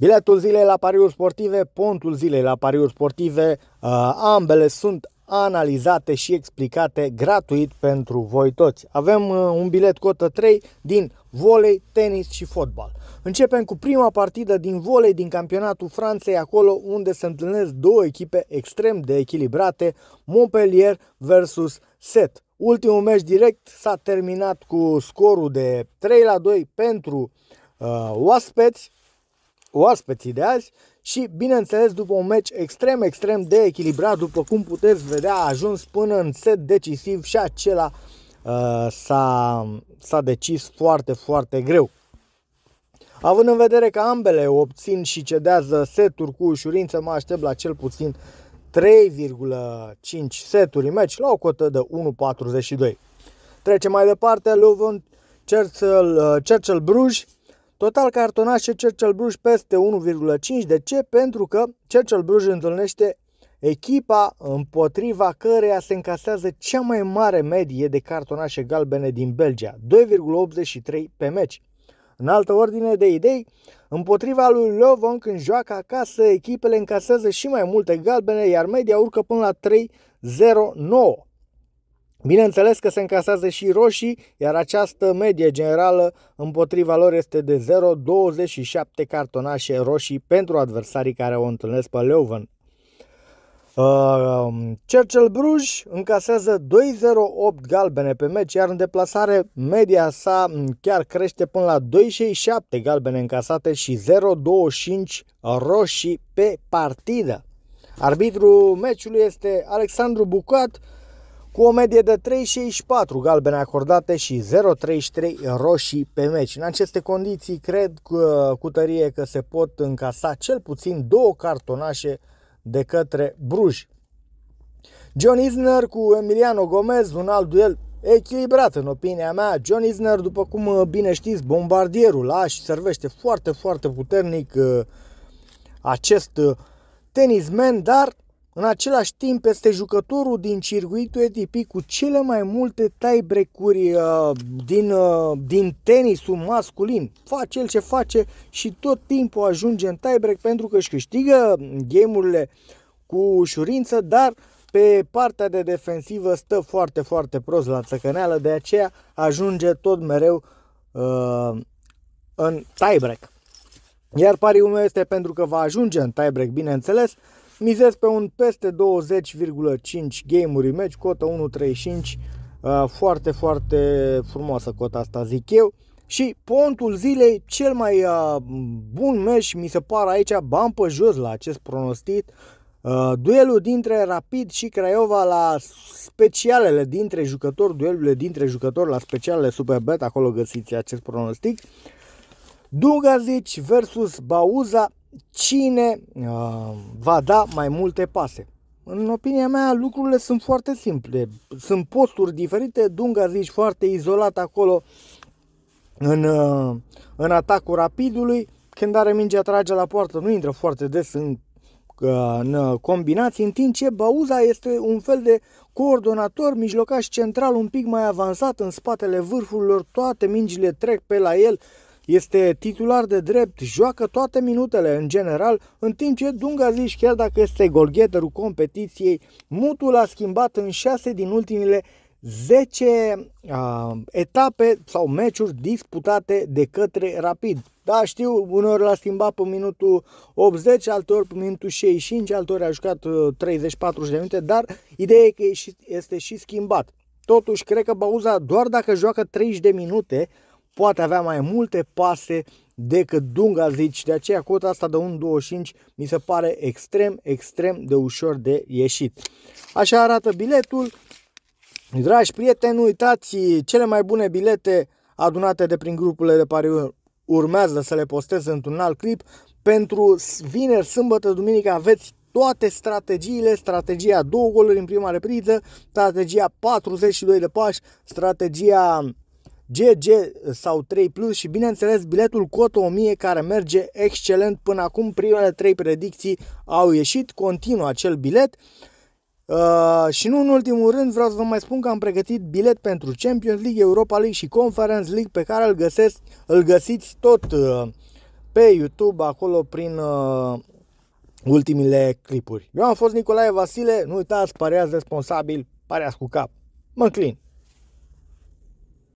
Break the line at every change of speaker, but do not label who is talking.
Biletul zilei la pariuri sportive, pontul zilei la pariuri sportive, uh, ambele sunt analizate și explicate gratuit pentru voi toți. Avem uh, un bilet cotă 3 din volei, tenis și fotbal. Începem cu prima partidă din volei din campionatul Franței, acolo unde se întâlnesc două echipe extrem de echilibrate, Montpellier versus Set. Ultimul meci direct s-a terminat cu scorul de 3 la 2 pentru uh, oaspeți, oaspeții de azi și, bineînțeles, după un meci extrem, extrem de echilibrat, după cum puteți vedea, a ajuns până în set decisiv și acela uh, s-a, decis foarte, foarte greu. Având în vedere că ambele obțin și cedează seturi cu ușurință, mă aștept la cel puțin 3,5 seturi meci la o cotă de 1,42. Trecem mai departe, Leuven Churchill, uh, Churchill Bruges Total cartonaș și Churchill Bruj peste 1,5. De ce? Pentru că Churchill Bruj întâlnește echipa împotriva căreia se încasează cea mai mare medie de cartonașe galbene din Belgia, 2,83 pe meci. În altă ordine de idei, împotriva lui Lovon când joacă acasă, echipele încasează și mai multe galbene, iar media urcă până la 3,09. Bineînțeles că se încasează și roșii, iar această medie generală împotriva lor este de 0,27 cartonașe roșii pentru adversarii care o întâlnesc pe Leuven. Uh, Churchill Bruges încasează 2,08 galbene pe meci, iar în deplasare media sa chiar crește până la 2,67 galbene încasate și 0,25 roșii pe partidă. Arbitrul meciului este Alexandru Bucat, cu o medie de 3,64 galbene acordate și 0,33 roșii pe meci. În aceste condiții cred că, cu tărie că se pot încasa cel puțin două cartonașe de către Bruj. John Isner cu Emiliano Gomez, un alt duel echilibrat în opinia mea. John Isner, după cum uh, bine știți, bombardierul a și servește foarte, foarte puternic uh, acest uh, tenismen, dar în același timp, este jucătorul din circuitul ATP cu cele mai multe tiebreak-uri uh, din, uh, din tenisul masculin. Face el ce face și tot timpul ajunge în tiebreak pentru că își câștigă game-urile cu ușurință, dar pe partea de defensivă stă foarte, foarte prost la țăcăneală, de aceea ajunge tot mereu uh, în tiebreak. Iar pariul meu este pentru că va ajunge în tiebreak, bineînțeles, uh, Mizez pe un peste 20,5 game-uri match, cota 1.35, foarte, foarte frumoasă cota asta, zic eu. Și pontul zilei, cel mai uh, bun match, mi se pare aici, bam pe jos la acest pronostit, uh, duelul dintre Rapid și Craiova la specialele dintre jucători, duelurile dintre jucători la specialele Superbet, acolo găsiți acest pronostic. Dugazici versus Bauza, cine uh, va da mai multe pase. În opinia mea, lucrurile sunt foarte simple. Sunt posturi diferite, Dunga zici foarte izolat acolo în, uh, în atacul rapidului. Când are mingea trage la poartă, nu intră foarte des în, uh, în uh, combinații, în timp ce Bauza este un fel de coordonator, mijlocaș central un pic mai avansat în spatele vârfurilor, toate mingile trec pe la el, este titular de drept, joacă toate minutele în general, în timp ce Dunga zici chiar dacă este golgheterul competiției, Mutul a schimbat în 6 din ultimile 10 uh, etape sau meciuri disputate de către Rapid. Da, știu, uneori l-a schimbat pe minutul 80, alteori pe minutul 65, alteori a jucat 30-40 uh, de minute, dar ideea e că este și schimbat. Totuși, cred că Bauza, doar dacă joacă 30 de minute, poate avea mai multe pase decât Dunga zici, de aceea cota asta de 1.25 mi se pare extrem, extrem de ușor de ieșit. Așa arată biletul. Dragi prieteni, nu uitați, cele mai bune bilete adunate de prin grupurile de pariuri urmează să le postez într-un alt clip. Pentru vineri, sâmbătă, duminică aveți toate strategiile, strategia 2 goluri în prima repriză, strategia 42 de pași, strategia GG sau 3 Plus și bineînțeles biletul Coto 1000 care merge excelent până acum. Primele 3 predicții au ieșit, continuă acel bilet. Uh, și nu în ultimul rând vreau să vă mai spun că am pregătit bilet pentru Champions League, Europa League și Conference League pe care îl, găsesc, îl găsiți tot uh, pe YouTube acolo prin uh, ultimile clipuri. Eu am fost Nicolae Vasile, nu uitați, pareați responsabil, pareați cu cap. Mă clin!